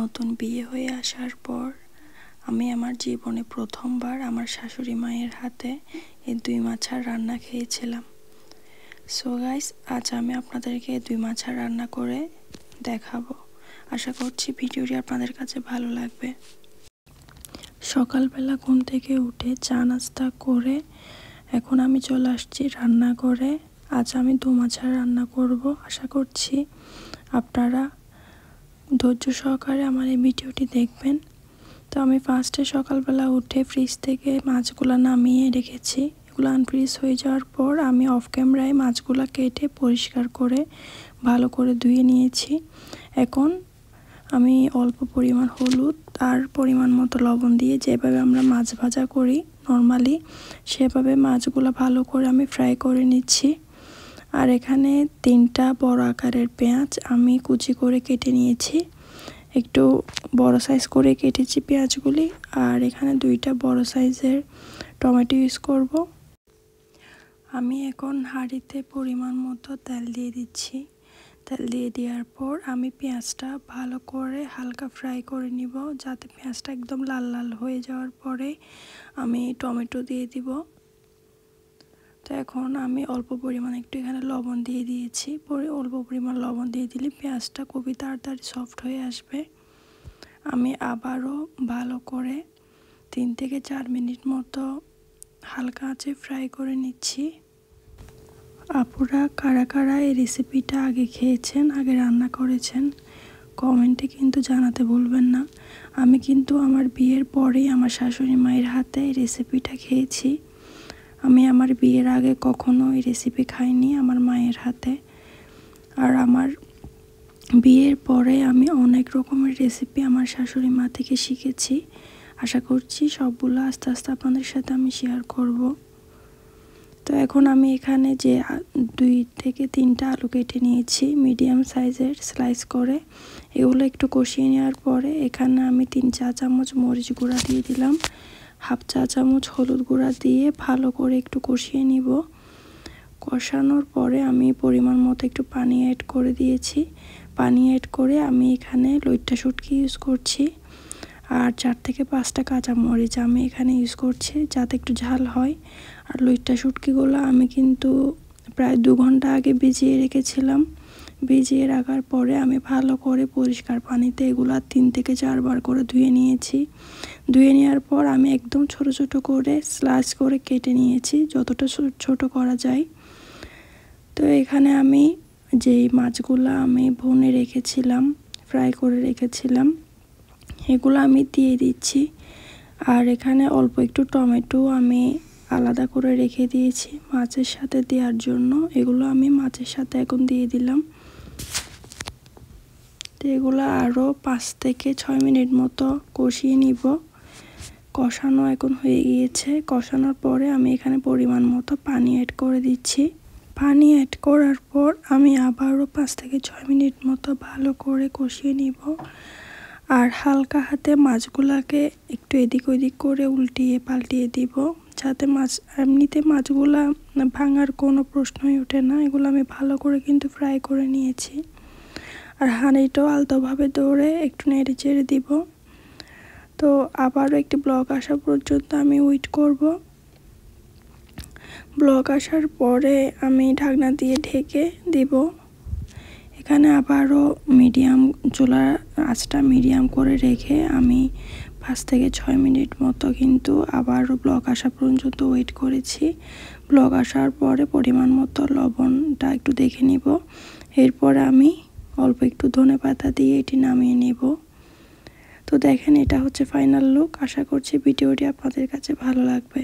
নতুন বিয়ে হয়ে আসার পর আমি আমার জীবনে প্রথমবার আমার শাশুড়ি মায়ের হাতে এই দুই মাছার রান্না খেয়েছিলাম সো গাইস আজ আমি আপনাদেরকে দুই মাছার রান্না করে দেখাবো আশা করছি ভিডিওটি আপনাদের কাছে ভালো লাগবে সকালবেলা ঘুম থেকে উঠে চা নাস্তা করে এখন আমি চলে আসছি রান্না করে আজ আমি দু মাছার রান্না করব আশা করছি আপনারা ধৈর্য সহকারে আমার এই ভিডিওটি দেখবেন তো আমি ফার্স্টে সকালবেলা উঠে ফ্রিজ থেকে মাছগুলো নামিয়ে রেখেছি এগুলো আনফ্রিজ হয়ে যাওয়ার পর আমি অফ ক্যামেরায় মাছগুলো কেটে পরিষ্কার করে ভালো করে ধুয়ে নিয়েছি এখন আমি অল্প পরিমাণ হলুদ আর পরিমাণ মতো লবণ দিয়ে যেভাবে আমরা মাছ ভাজা করি নর্মালি সেভাবে মাছগুলো ভালো করে আমি ফ্রাই করে নিচ্ছি আর এখানে তিনটা বড় আকারের পেঁয়াজ আমি কুচি করে কেটে নিয়েছি একটু বড় সাইজ করে কেটেছি পেঁয়াজগুলি আর এখানে দুইটা বড় সাইজের টমেটো ইউজ করব আমি এখন হাঁড়িতে পরিমাণ মতো তেল দিয়ে দিচ্ছি তেল দিয়ে দেওয়ার পর আমি পেঁয়াজটা ভালো করে হালকা ফ্রাই করে নিব যাতে পেঁয়াজটা একদম লাল লাল হয়ে যাওয়ার পরে আমি টমেটো দিয়ে দিব এখন আমি অল্প পরিমাণ একটু এখানে লবণ দিয়ে দিয়েছি পরে অল্প পরিমাণ লবণ দিয়ে দিলে পেঁয়াজটা খুবই তাড়াতাড়ি সফট হয়ে আসবে আমি আবারও ভালো করে তিন থেকে চার মিনিট মতো হালকা আঁচে ফ্রাই করে নিচ্ছি আপুরা কারা কারা এই রেসিপিটা আগে খেয়েছেন আগে রান্না করেছেন কমেন্টে কিন্তু জানাতে বলবেন না আমি কিন্তু আমার বিয়ের পরেই আমার শাশুড়ি মায়ের হাতে এই রেসিপিটা খেয়েছি আমি আমার বিয়ের আগে কখনো এই রেসিপি খাইনি আমার মায়ের হাতে আর আমার বিয়ের পরে আমি অনেক রকমের রেসিপি আমার শাশুড়ি মা থেকে শিখেছি আশা করছি সবগুলো আস্তে আস্তে আপনাদের সাথে আমি শেয়ার করব তো এখন আমি এখানে যে দুই থেকে তিনটা আলু কেটে নিয়েছি মিডিয়াম সাইজের স্লাইস করে এগুলো একটু কষিয়ে নেওয়ার পরে এখানে আমি তিন চা চামচ মরিচ গুঁড়া দিয়ে দিলাম হাফ চা চামচ হলুদ গুঁড়া দিয়ে ভালো করে একটু কষিয়ে নিব কষানোর পরে আমি পরিমাণ মতো একটু পানি অ্যাড করে দিয়েছি পানি অ্যাড করে আমি এখানে লইটটা শুটকি ইউজ করছি আর চার থেকে পাঁচটা কাঁচামরিচ আমি এখানে ইউজ করছি যাতে একটু ঝাল হয় আর লইটটা শুটকিগুলো আমি কিন্তু প্রায় দু ঘন্টা আগে ভিজিয়ে রেখেছিলাম ভিজিয়ে রাখার পরে আমি ভালো করে পরিষ্কার পানিতে এগুলা তিন থেকে চারবার করে ধুয়ে নিয়েছি ধুয়ে নেওয়ার পর আমি একদম ছোট ছোট করে স্লাইস করে কেটে নিয়েছি যতটা ছোট করা যায় তো এখানে আমি যেই মাছগুলো আমি ভুনে রেখেছিলাম ফ্রাই করে রেখেছিলাম এগুলো আমি দিয়ে দিচ্ছি আর এখানে অল্প একটু টমেটো আমি আলাদা করে রেখে দিয়েছি মাছের সাথে দেওয়ার জন্য এগুলো আমি মাছের সাথে এখন দিয়ে দিলাম এগুলো আরও পাঁচ থেকে ছয় মিনিট মতো কষিয়ে নিব কষানো এখন হয়ে গিয়েছে কষানোর পরে আমি এখানে পরিমাণ মতো পানি অ্যাড করে দিচ্ছি পানি অ্যাড করার পর আমি আবারও পাঁচ থেকে ছয় মিনিট মতো ভালো করে কষিয়ে নিব আর হালকা হাতে মাছগুলাকে একটু এদিক ওদিক করে উল্টিয়ে পাল্টিয়ে দিব যাতে মাছ এমনিতে মাছগুলা ভাঙার কোনো প্রশ্নই ওঠে না এগুলো আমি ভালো করে কিন্তু ফ্রাই করে নিয়েছি আর হানিটাও আলতোভাবে দৌড়ে একটু নেড়ে চেড়ে দিব তো আবারও একটি ব্লক আসা পর্যন্ত আমি ওয়েট করব ব্লক আসার পরে আমি ঢাকনা দিয়ে ঢেকে দিব এখানে আবারও মিডিয়াম চুলা আঁচটা মিডিয়াম করে রেখে আমি পাঁচ থেকে ছয় মিনিট মতো কিন্তু আবারও ব্লক আসা পর্যন্ত ওয়েট করেছি ব্লক আসার পরে পরিমাণ মতো লবণটা একটু দেখে নিব এরপর আমি অল্প একটু ধনে পাতা দিয়ে এটি নামিয়ে নেব তো দেখেন এটা হচ্ছে ফাইনাল লুক আশা করছি ভিডিওটি আপনাদের কাছে ভালো লাগবে